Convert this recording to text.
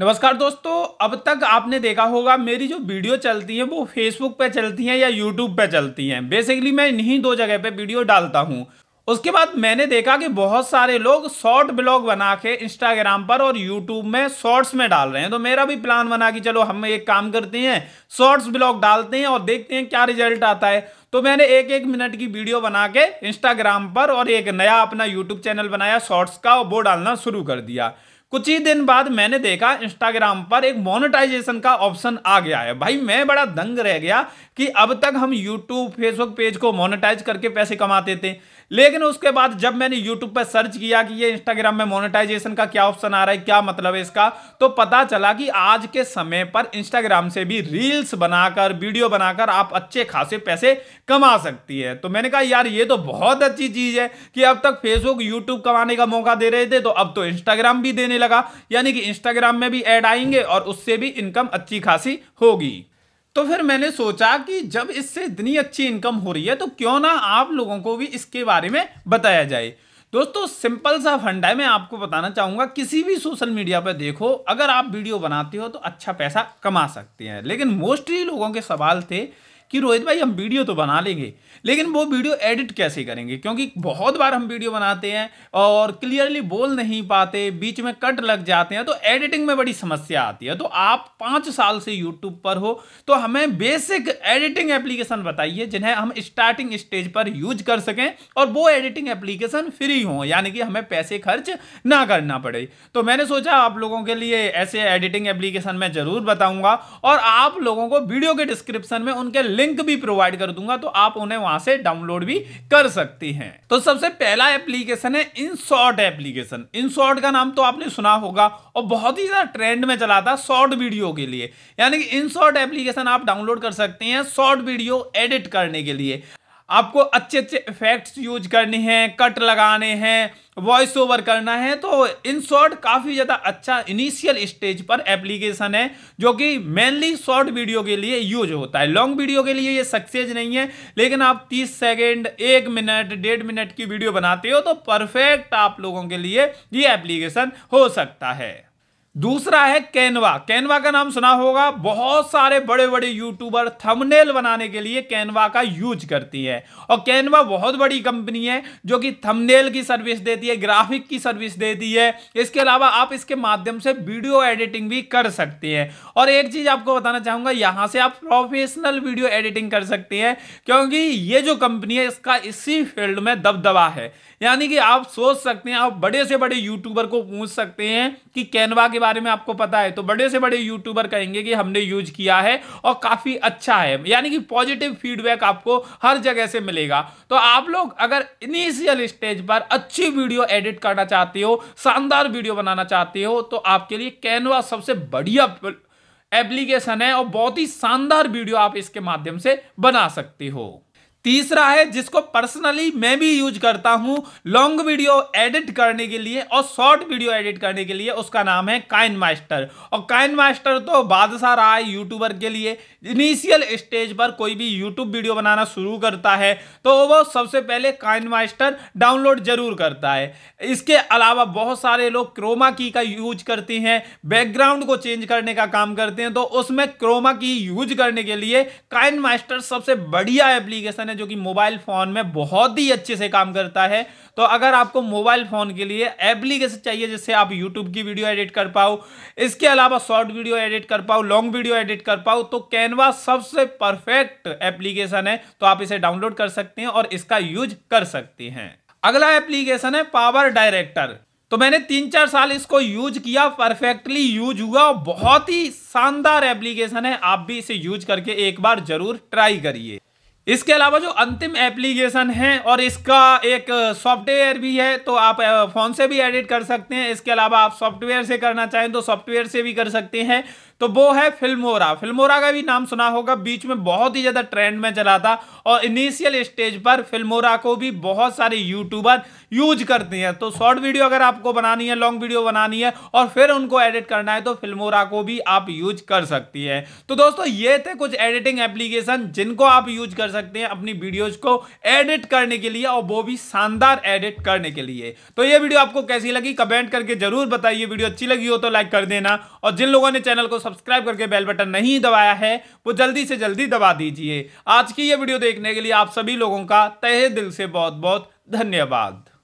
नमस्कार दोस्तों अब तक आपने देखा होगा मेरी जो वीडियो चलती है वो फेसबुक पे चलती हैं या यूट्यूब पे चलती हैं बेसिकली मैं इन्हीं दो जगह पे वीडियो डालता हूँ उसके बाद मैंने देखा कि बहुत सारे लोग शॉर्ट ब्लॉग बना के इंस्टाग्राम पर और यूट्यूब में शॉर्ट्स में डाल रहे हैं तो मेरा भी प्लान बना कि चलो हम एक काम करते हैं शॉर्ट्स ब्लॉग डालते हैं और देखते हैं क्या रिजल्ट आता है तो मैंने एक एक मिनट की वीडियो बना के इंस्टाग्राम पर और एक नया अपना यूट्यूब चैनल बनाया शॉर्ट्स का और वो डालना शुरू कर दिया कुछ ही दिन बाद मैंने देखा इंस्टाग्राम पर एक मोनेटाइजेशन का ऑप्शन आ गया है भाई मैं बड़ा दंग रह गया कि अब तक हम यूट्यूब फेसबुक पेज को मोनेटाइज करके पैसे कमाते थे लेकिन उसके बाद जब मैंने यूट्यूब पर सर्च किया कि ये इंस्टाग्राम में मोनेटाइजेशन का क्या ऑप्शन आ रहा है क्या मतलब है इसका तो पता चला कि आज के समय पर इंस्टाग्राम से भी रील्स बनाकर वीडियो बनाकर आप अच्छे खासे पैसे कमा सकती है तो मैंने कहा यार ये तो बहुत अच्छी चीज़ है कि अब तक फेसबुक यूट्यूब कमाने का मौका दे रहे थे तो अब तो इंस्टाग्राम भी देने लगा यानी कि इंस्टाग्राम में भी ऐड आएंगे और उससे भी इनकम अच्छी खासी होगी तो फिर मैंने सोचा कि जब इससे इतनी अच्छी इनकम हो रही है तो क्यों ना आप लोगों को भी इसके बारे में बताया जाए दोस्तों सिंपल सा फंड है मैं आपको बताना चाहूंगा किसी भी सोशल मीडिया पर देखो अगर आप वीडियो बनाते हो तो अच्छा पैसा कमा सकते हैं लेकिन मोस्टली लोगों के सवाल थे कि रोहित भाई हम वीडियो तो बना लेंगे लेकिन वो वीडियो एडिट कैसे करेंगे क्योंकि बहुत बार हम वीडियो बनाते हैं और क्लियरली बोल नहीं पाते बीच में कट लग जाते हैं तो एडिटिंग में बड़ी समस्या आती है तो आप पाँच साल से यूट्यूब पर हो तो हमें बेसिक एडिटिंग एप्लीकेशन बताइए जिन्हें हम स्टार्टिंग स्टेज पर यूज कर सकें और वो एडिटिंग एप्लीकेशन फ्री हों यानी कि हमें पैसे खर्च ना करना पड़े तो मैंने सोचा आप लोगों के लिए ऐसे एडिटिंग एप्लीकेशन मैं ज़रूर बताऊंगा और आप लोगों को वीडियो के डिस्क्रिप्शन में उनके लिंक भी प्रोवाइड कर दूंगा तो आप उन्हें वहां से डाउनलोड भी कर सकती हैं तो सबसे पहला एप्लीकेशन है in short application in short का नाम तो आपने सुना होगा और बहुत ही ज्यादा ट्रेंड में चला था शॉर्ट वीडियो के लिए यानी कि इन शॉर्ट एप्लीकेशन आप डाउनलोड कर सकते हैं शॉर्ट वीडियो एडिट करने के लिए आपको अच्छे अच्छे इफेक्ट्स यूज करने हैं कट लगाने हैं वॉइस ओवर करना है तो इन शॉर्ट काफ़ी ज़्यादा अच्छा इनिशियल स्टेज पर एप्लीकेशन है जो कि मेनली शॉर्ट वीडियो के लिए यूज होता है लॉन्ग वीडियो के लिए ये सक्सेस नहीं है लेकिन आप 30 सेकंड एक मिनट डेढ़ मिनट की वीडियो बनाते हो तो परफेक्ट आप लोगों के लिए ये एप्लीकेशन हो सकता है दूसरा है कैनवा कैनवा का नाम सुना होगा बहुत सारे बड़े बड़े यूट्यूबर थंबनेल बनाने के लिए कैनवा का यूज करती है और कैनवा बहुत बड़ी कंपनी है जो कि थंबनेल की सर्विस देती है ग्राफिक की सर्विस देती है इसके अलावा आप इसके माध्यम से वीडियो एडिटिंग भी कर सकते हैं और एक चीज़ आपको बताना चाहूंगा यहां से आप प्रोफेशनल वीडियो एडिटिंग कर सकते हैं क्योंकि ये जो कंपनी है इसका इसी फील्ड में दबदबा है यानी कि आप सोच सकते हैं आप बड़े से बड़े यूट्यूबर को पूछ सकते हैं कि कैनवा के के बारे में आपको पता है तो बड़े से बड़े यूट्यूबर कहेंगे कि हमने यूज किया है और काफ़ी अच्छा है यानी कि पॉजिटिव फीडबैक आपको हर जगह से मिलेगा तो आप लोग अगर इनिशियल स्टेज पर अच्छी वीडियो एडिट करना चाहते हो शानदार वीडियो बनाना चाहते हो तो आपके लिए कैनवा सबसे बढ़िया एप्लीकेशन है और बहुत ही शानदार वीडियो आप इसके माध्यम से बना सकते हो तीसरा है जिसको पर्सनली मैं भी यूज करता हूं लॉन्ग वीडियो एडिट करने के लिए और शॉर्ट वीडियो एडिट करने के लिए उसका नाम है काइन मास्टर और काइन मास्टर तो बादशाह रहा है यूट्यूबर के लिए इनिशियल स्टेज पर कोई भी यूट्यूब वीडियो बनाना शुरू करता है तो वो सबसे पहले काइन मास्टर डाउनलोड जरूर करता है इसके अलावा बहुत सारे लोग क्रोमा की का यूज करते हैं बैकग्राउंड को चेंज करने का काम करते हैं तो उसमें क्रोमा की यूज करने के लिए काइन मास्टर सबसे बढ़िया एप्लीकेशन फंक्शन है जो कि मोबाइल फ़ोन में बहुत ही अच्छे से काम करता है तो अगर आपको मोबाइल फ़ोन के लिए एप्लीकेशन चाहिए जिससे आप यूट्यूब की वीडियो एडिट कर पाओ इसके अलावा शॉर्ट वीडियो एडिट कर पाओ लॉन्ग वीडियो एडिट कर पाओ तो कैनवा सबसे परफेक्ट एप्लीकेशन है तो आप इसे डाउनलोड कर सकते हैं और इसका यूज कर सकते हैं अगला एप्लीकेशन है पावर डायरेक्टर तो मैंने तीन चार साल इसको यूज किया परफेक्टली यूज हुआ बहुत ही शानदार एप्लीकेशन है आप भी इसे यूज करके एक बार जरूर ट्राई करिए इसके अलावा जो अंतिम एप्लीकेशन है और इसका एक सॉफ्टवेयर भी है तो आप फ़ोन से भी एडिट कर सकते हैं इसके अलावा आप सॉफ्टवेयर से करना चाहें तो सॉफ्टवेयर से भी कर सकते हैं तो वो है फिल्मोरा फिल्मोरा का भी नाम सुना होगा बीच में बहुत ही ज़्यादा ट्रेंड में चला था और इनिशियल स्टेज पर फिल्मोरा को भी बहुत सारे यूट्यूबर यूज करते हैं तो शॉर्ट वीडियो अगर आपको बनानी है लॉन्ग वीडियो बनानी है और फिर उनको एडिट करना है तो फिल्मोरा को भी आप यूज कर सकती है तो दोस्तों ये थे कुछ एडिटिंग एप्लीकेशन जिनको आप यूज कर सकते हैं अपनी वीडियोज को एडिट करने के लिए और वो भी शानदार एडिट करने के लिए तो ये वीडियो आपको कैसी लगी कमेंट करके जरूर बताइए वीडियो अच्छी लगी हो तो लाइक कर देना और जिन लोगों ने चैनल को सब्सक्राइब करके बेल बटन नहीं दबाया है वो जल्दी से जल्दी दबा दीजिए आज की ये वीडियो देखने के लिए आप सभी लोगों का तहे दिल से बहुत बहुत धन्यवाद